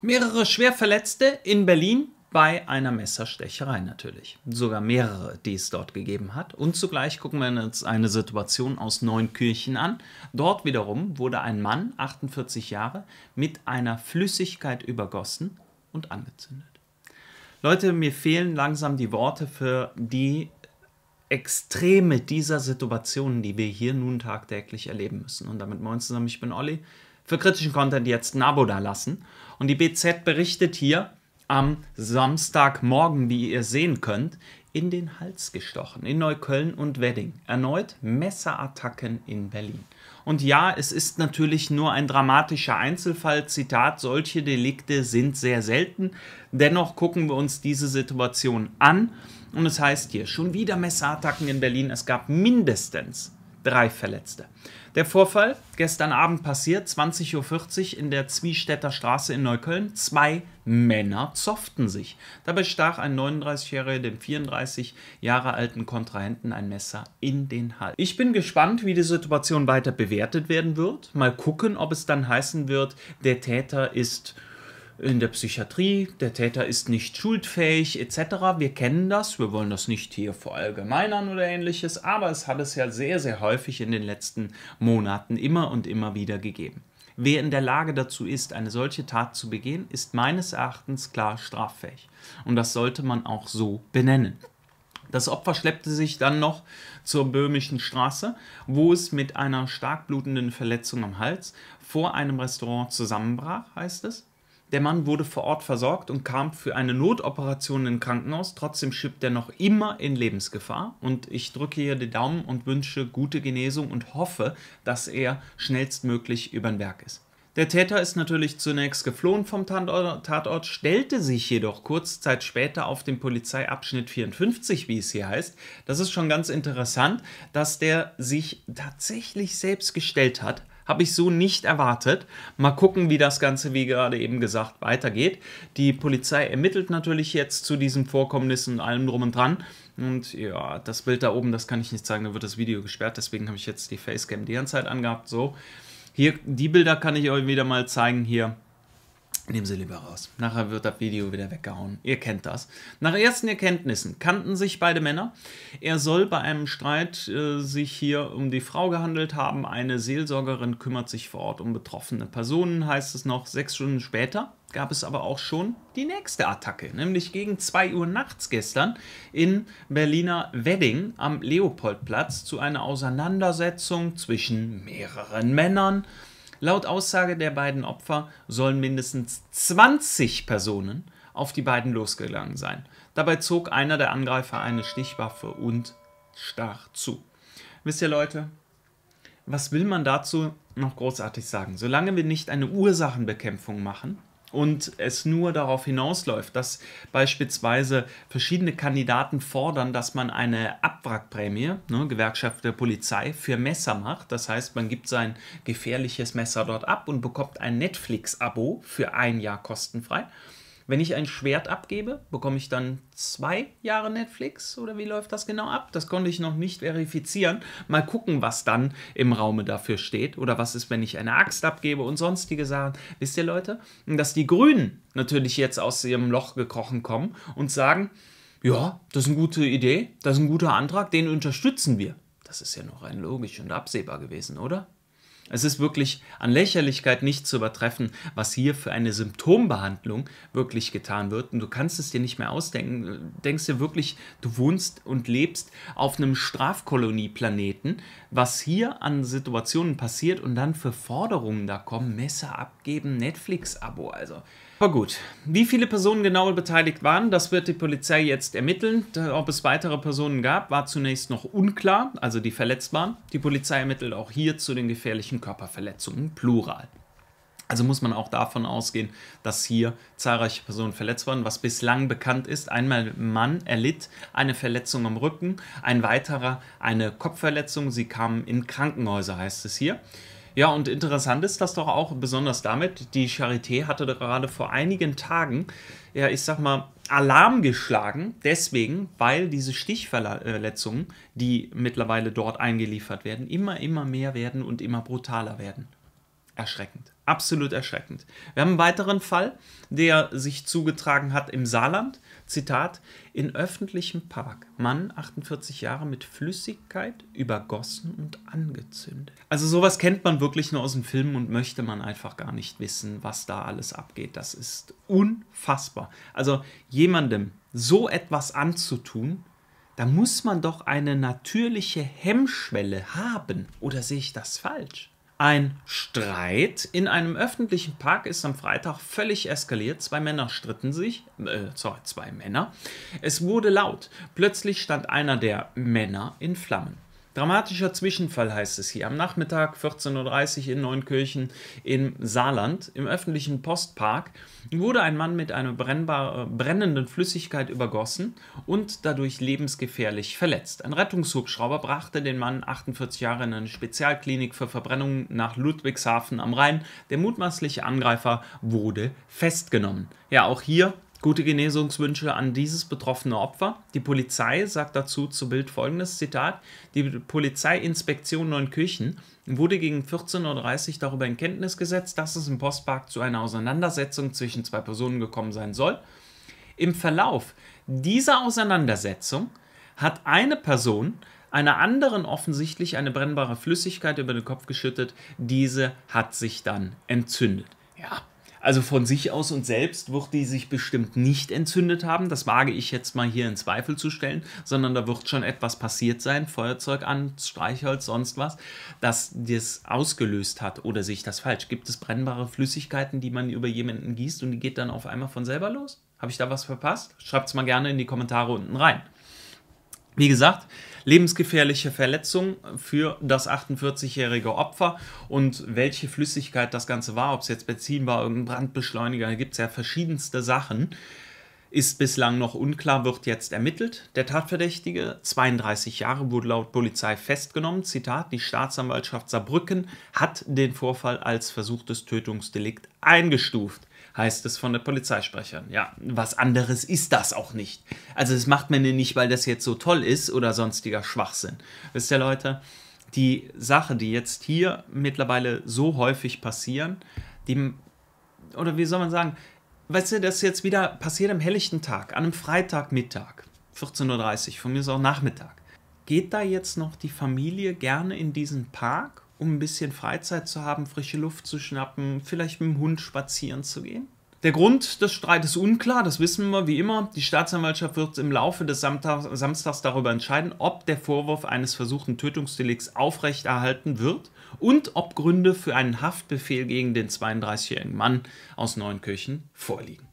Mehrere Schwerverletzte in Berlin bei einer Messerstecherei natürlich. Sogar mehrere, die es dort gegeben hat. Und zugleich gucken wir uns eine Situation aus Neunkirchen an. Dort wiederum wurde ein Mann, 48 Jahre, mit einer Flüssigkeit übergossen und angezündet. Leute, mir fehlen langsam die Worte für die Extreme dieser Situationen, die wir hier nun tagtäglich erleben müssen. Und damit moin zusammen, ich bin Olli. Für kritischen Content jetzt ein Abo da lassen und die BZ berichtet hier am Samstagmorgen, wie ihr sehen könnt, in den Hals gestochen, in Neukölln und Wedding. Erneut Messerattacken in Berlin. Und ja, es ist natürlich nur ein dramatischer Einzelfall. Zitat, solche Delikte sind sehr selten. Dennoch gucken wir uns diese Situation an. Und es heißt hier, schon wieder Messerattacken in Berlin. Es gab mindestens drei Verletzte. Der Vorfall, gestern Abend passiert, 20.40 Uhr in der Zwiestädter Straße in Neukölln. Zwei Männer zofften sich. Dabei stach ein 39-Jähriger dem 34 Jahre alten Kontrahenten ein Messer in den Hals. Ich bin gespannt, wie die Situation weiter bewertet werden wird. Mal gucken, ob es dann heißen wird, der Täter ist in der Psychiatrie, der Täter ist nicht schuldfähig etc. Wir kennen das, wir wollen das nicht hier verallgemeinern oder ähnliches, aber es hat es ja sehr, sehr häufig in den letzten Monaten immer und immer wieder gegeben. Wer in der Lage dazu ist, eine solche Tat zu begehen, ist meines Erachtens klar straffähig. Und das sollte man auch so benennen. Das Opfer schleppte sich dann noch zur Böhmischen Straße, wo es mit einer stark blutenden Verletzung am Hals vor einem Restaurant zusammenbrach, heißt es. Der Mann wurde vor Ort versorgt und kam für eine Notoperation ins Krankenhaus. Trotzdem schiebt er noch immer in Lebensgefahr. Und ich drücke hier die Daumen und wünsche gute Genesung und hoffe, dass er schnellstmöglich über den Berg ist. Der Täter ist natürlich zunächst geflohen vom Tatort, stellte sich jedoch kurz Zeit später auf den Polizeiabschnitt 54, wie es hier heißt. Das ist schon ganz interessant, dass der sich tatsächlich selbst gestellt hat, habe ich so nicht erwartet. Mal gucken, wie das Ganze, wie gerade eben gesagt, weitergeht. Die Polizei ermittelt natürlich jetzt zu diesen Vorkommnissen und allem drum und dran. Und ja, das Bild da oben, das kann ich nicht zeigen, da wird das Video gesperrt. Deswegen habe ich jetzt die Facecam die ganze Zeit angehabt. So, hier, die Bilder kann ich euch wieder mal zeigen hier. Nehmen Sie lieber raus. Nachher wird das Video wieder weggehauen. Ihr kennt das. Nach ersten Erkenntnissen kannten sich beide Männer. Er soll bei einem Streit äh, sich hier um die Frau gehandelt haben. Eine Seelsorgerin kümmert sich vor Ort um betroffene Personen, heißt es noch. Sechs Stunden später gab es aber auch schon die nächste Attacke, nämlich gegen 2 Uhr nachts gestern in Berliner Wedding am Leopoldplatz zu einer Auseinandersetzung zwischen mehreren Männern. Laut Aussage der beiden Opfer sollen mindestens 20 Personen auf die beiden losgegangen sein. Dabei zog einer der Angreifer eine Stichwaffe und stach zu. Wisst ihr Leute, was will man dazu noch großartig sagen? Solange wir nicht eine Ursachenbekämpfung machen, und es nur darauf hinausläuft, dass beispielsweise verschiedene Kandidaten fordern, dass man eine Abwrackprämie, ne, Gewerkschaft der Polizei, für Messer macht. Das heißt, man gibt sein gefährliches Messer dort ab und bekommt ein Netflix-Abo für ein Jahr kostenfrei. Wenn ich ein Schwert abgebe, bekomme ich dann zwei Jahre Netflix oder wie läuft das genau ab? Das konnte ich noch nicht verifizieren. Mal gucken, was dann im Raume dafür steht oder was ist, wenn ich eine Axt abgebe und sonstige Sachen. Wisst ihr Leute, dass die Grünen natürlich jetzt aus ihrem Loch gekrochen kommen und sagen, ja, das ist eine gute Idee, das ist ein guter Antrag, den unterstützen wir. Das ist ja noch rein logisch und absehbar gewesen, oder? Es ist wirklich an Lächerlichkeit nicht zu übertreffen, was hier für eine Symptombehandlung wirklich getan wird. Und du kannst es dir nicht mehr ausdenken. Du denkst dir wirklich, du wohnst und lebst auf einem Strafkolonieplaneten, was hier an Situationen passiert und dann für Forderungen da kommen, Messer abgeben, Netflix-Abo. Also aber gut, wie viele Personen genau beteiligt waren, das wird die Polizei jetzt ermitteln. Ob es weitere Personen gab, war zunächst noch unklar, also die verletzt waren. Die Polizei ermittelt auch hier zu den gefährlichen Körperverletzungen, plural. Also muss man auch davon ausgehen, dass hier zahlreiche Personen verletzt wurden. Was bislang bekannt ist, einmal Mann erlitt eine Verletzung am Rücken, ein weiterer eine Kopfverletzung. Sie kamen in Krankenhäuser, heißt es hier. Ja, und interessant ist das doch auch besonders damit, die Charité hatte gerade vor einigen Tagen, ja, ich sag mal, Alarm geschlagen, deswegen, weil diese Stichverletzungen, die mittlerweile dort eingeliefert werden, immer, immer mehr werden und immer brutaler werden. Erschreckend absolut erschreckend. Wir haben einen weiteren Fall, der sich zugetragen hat im Saarland. Zitat: In öffentlichem Park, Mann 48 Jahre mit Flüssigkeit übergossen und angezündet. Also, sowas kennt man wirklich nur aus dem Film und möchte man einfach gar nicht wissen, was da alles abgeht. Das ist unfassbar. Also, jemandem so etwas anzutun, da muss man doch eine natürliche Hemmschwelle haben. Oder sehe ich das falsch? Ein Streit in einem öffentlichen Park ist am Freitag völlig eskaliert. Zwei Männer stritten sich, äh, sorry, zwei Männer. Es wurde laut. Plötzlich stand einer der Männer in Flammen. Dramatischer Zwischenfall heißt es hier. Am Nachmittag 14.30 Uhr in Neunkirchen im Saarland, im öffentlichen Postpark, wurde ein Mann mit einer äh, brennenden Flüssigkeit übergossen und dadurch lebensgefährlich verletzt. Ein Rettungshubschrauber brachte den Mann 48 Jahre in eine Spezialklinik für Verbrennungen nach Ludwigshafen am Rhein. Der mutmaßliche Angreifer wurde festgenommen. Ja, auch hier Gute Genesungswünsche an dieses betroffene Opfer. Die Polizei sagt dazu zu Bild folgendes Zitat. Die Polizeiinspektion Neunkirchen wurde gegen 14.30 Uhr darüber in Kenntnis gesetzt, dass es im Postpark zu einer Auseinandersetzung zwischen zwei Personen gekommen sein soll. Im Verlauf dieser Auseinandersetzung hat eine Person einer anderen offensichtlich eine brennbare Flüssigkeit über den Kopf geschüttet. Diese hat sich dann entzündet. Ja, also von sich aus und selbst wird die sich bestimmt nicht entzündet haben. Das wage ich jetzt mal hier in Zweifel zu stellen, sondern da wird schon etwas passiert sein, Feuerzeug an, Streichholz, sonst was, das das ausgelöst hat oder sich das falsch. Gibt es brennbare Flüssigkeiten, die man über jemanden gießt und die geht dann auf einmal von selber los? Habe ich da was verpasst? Schreibt es mal gerne in die Kommentare unten rein. Wie gesagt, lebensgefährliche Verletzung für das 48-jährige Opfer und welche Flüssigkeit das Ganze war, ob es jetzt Benzin war, irgendein Brandbeschleuniger, da gibt es ja verschiedenste Sachen ist bislang noch unklar, wird jetzt ermittelt. Der Tatverdächtige, 32 Jahre, wurde laut Polizei festgenommen. Zitat, die Staatsanwaltschaft Saarbrücken hat den Vorfall als versuchtes Tötungsdelikt eingestuft, heißt es von der Polizeisprechern. Ja, was anderes ist das auch nicht. Also das macht man nicht, weil das jetzt so toll ist oder sonstiger Schwachsinn. Wisst ihr Leute, die Sache, die jetzt hier mittlerweile so häufig passieren, die, oder wie soll man sagen, weißt du, das ist jetzt wieder passiert am helllichten Tag, an einem Freitagmittag, 14.30 Uhr, von mir ist auch Nachmittag. Geht da jetzt noch die Familie gerne in diesen Park, um ein bisschen Freizeit zu haben, frische Luft zu schnappen, vielleicht mit dem Hund spazieren zu gehen? Der Grund des Streits ist unklar, das wissen wir wie immer. Die Staatsanwaltschaft wird im Laufe des Samstags, Samstags darüber entscheiden, ob der Vorwurf eines versuchten Tötungsdelikts aufrechterhalten wird und ob Gründe für einen Haftbefehl gegen den 32-jährigen Mann aus Neunkirchen vorliegen.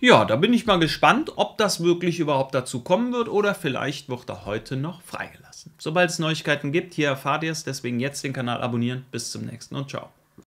Ja, da bin ich mal gespannt, ob das wirklich überhaupt dazu kommen wird oder vielleicht wird er heute noch freigelassen. Sobald es Neuigkeiten gibt, hier erfahrt ihr es, deswegen jetzt den Kanal abonnieren. Bis zum nächsten und ciao.